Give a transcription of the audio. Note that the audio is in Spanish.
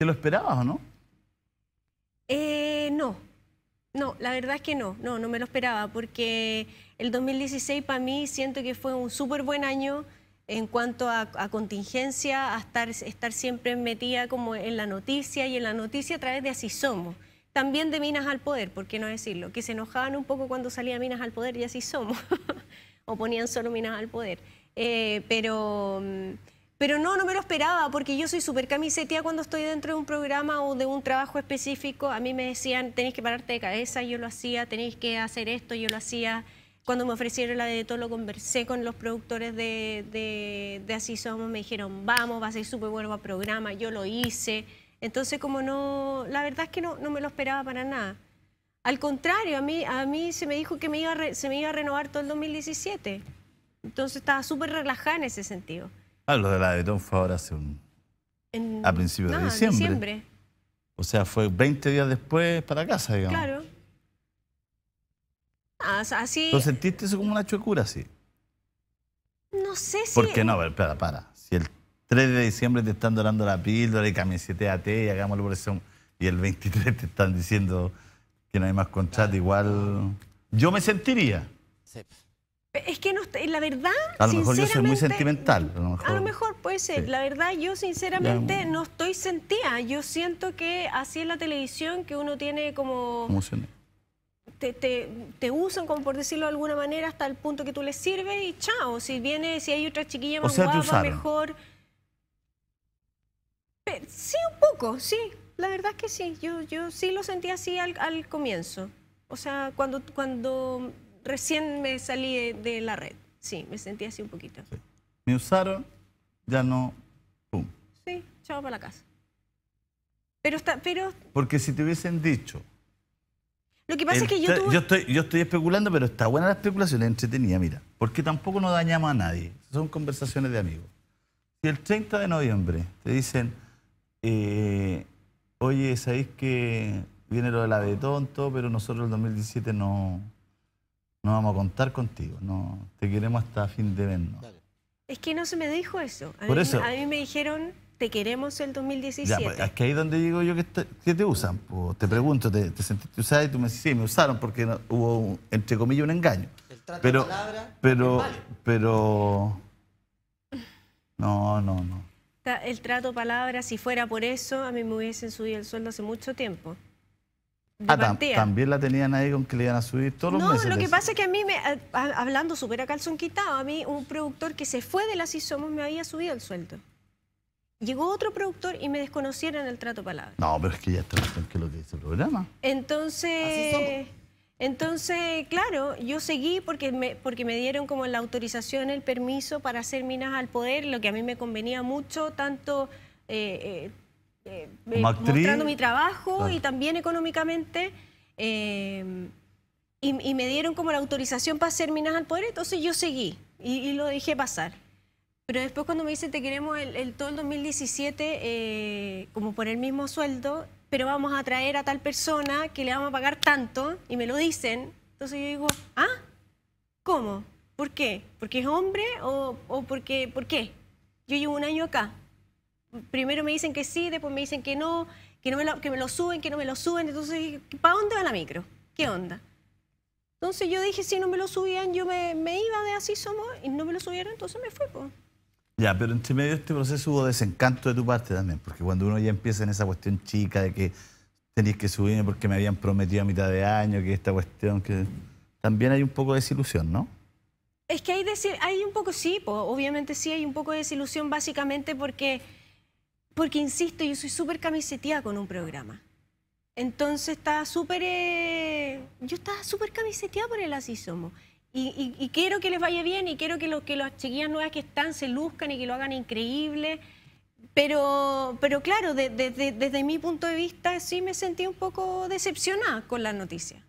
¿Te lo esperabas o no? Eh, no, no, la verdad es que no, no, no me lo esperaba porque el 2016 para mí siento que fue un súper buen año en cuanto a, contingencia, a estar, estar siempre metida como en la noticia y en la noticia a través de Así Somos. También de Minas al Poder, ¿por qué no decirlo? Que se enojaban un poco cuando salía Minas al Poder y Así Somos, o ponían solo Minas al Poder. Eh, pero... Mm, pero no, no me lo esperaba, porque yo soy súper camisetía cuando estoy dentro de un programa o de un trabajo específico. A mí me decían, tenéis que pararte de cabeza, yo lo hacía, tenéis que hacer esto, yo lo hacía. Cuando me ofrecieron la de todo, lo conversé con los productores de, Así Somos, me dijeron, vamos, va a ser súper bueno el programa, yo lo hice. Entonces, como no, la verdad es que no, me lo esperaba para nada. Al contrario, a mí, a mí se me dijo que me iba se me iba a renovar todo el 2017. Entonces estaba súper relajada en ese sentido. Ah, lo de la de Tom fue ahora hace un, a principios de diciembre. diciembre. O sea, fue 20 días después para casa, digamos. Claro. Ah, así... ¿Lo sentiste eso como una chocura, sí? No sé si... ¿Por qué no? Pero, espera, para. Si el 3 de diciembre te están donando la píldora y te y hagamos la operación y el 23 te están diciendo que no hay más contrato, igual... Yo me sentiría. Es que no, la verdad, A lo mejor yo soy muy sentimental. A lo mejor, puede ser. La verdad, yo sinceramente no estoy sentida. Yo siento que así en la televisión que uno tiene como... Te, te, te, usan, como por decirlo de alguna manera, hasta el punto que tú les sirves y chao. Si viene, si hay otra chiquilla más guapa, mejor... sí, un poco, sí. La verdad es que sí. Yo, yo sí lo sentí así al, comienzo. O sea, cuando, cuando recién me salí de, la red. Sí, me sentí así un poquito. Me usaron, ya no, pum. Sí, chao para la casa. Pero está, pero... Porque si te hubiesen dicho... Lo que pasa es que yo Yo estoy, yo estoy especulando, pero está buena la especulación, es entretenida, mira. Porque tampoco nos dañamos a nadie. Son conversaciones de amigos. Si el 30 de noviembre te dicen, eh, oye, ¿sabéis que viene lo de la de tonto, pero nosotros el 2017 no, no vamos a contar contigo, no, te queremos hasta fin de vernos. Es que no se me dijo eso. A, mí, me dijeron, te queremos el 2017. Pues, es que ahí donde digo yo que te, usan. te pregunto, te, sentiste usada y tú me dices, sí, me usaron porque hubo, entre comillas, un engaño. El trato pero, palabra, pero, pero, no, no, no. El trato palabra, si fuera por eso, a mí me hubiesen subido el sueldo hace mucho tiempo. Ah, también la tenían ahí con que le iban a subir todos los meses. No, lo que pasa es que a mí, me, hablando súper a calzón quitado, a mí un productor que se fue de las Somos me había subido el sueldo. Llegó otro productor y me desconocieron el trato palabra. No, pero es que ya está que lo dice el programa. Entonces, entonces, claro, yo seguí porque me, porque me dieron como la autorización, el permiso para hacer minas al poder, lo que a mí me convenía mucho, tanto... Eh, eh, eh, eh mostrando mi trabajo y también económicamente. Eh, y, me dieron como la autorización para hacer Minas al Poder, entonces yo seguí y, lo dejé pasar. Pero después cuando me dicen te queremos el, todo el 2017 eh, como por el mismo sueldo, pero vamos a traer a tal persona que le vamos a pagar tanto y me lo dicen, entonces yo digo, ¿ah? ¿Cómo? ¿Por qué? ¿Porque es hombre o, o porque, por qué? Yo llevo un año acá, primero me dicen que sí, después me dicen que no, que, no me, lo, suben, que no me lo suben. Entonces, ¿para dónde va la micro? ¿Qué onda? Entonces yo dije, si no me lo subían, yo me, iba de así somos y no me lo subieron, entonces me fui. Pues. Ya, pero entre medio de este proceso hubo desencanto de tu parte también, porque cuando uno ya empieza en esa cuestión chica de que tenías que subirme porque me habían prometido a mitad de año, que esta cuestión, que también hay un poco de desilusión, ¿no? Es que hay, decir, hay un poco, sí, pues, obviamente sí, hay un poco de desilusión básicamente porque porque, insisto, yo soy súper camiseteada con un programa. Entonces estaba súper... Eh, yo estaba súper camiseteada por el Así Somos. Y, quiero que les vaya bien y quiero que, lo, que las chiquillas nuevas que están se luzcan y que lo hagan increíble. Pero, pero claro, desde mi punto de vista sí me sentí un poco decepcionada con la noticia.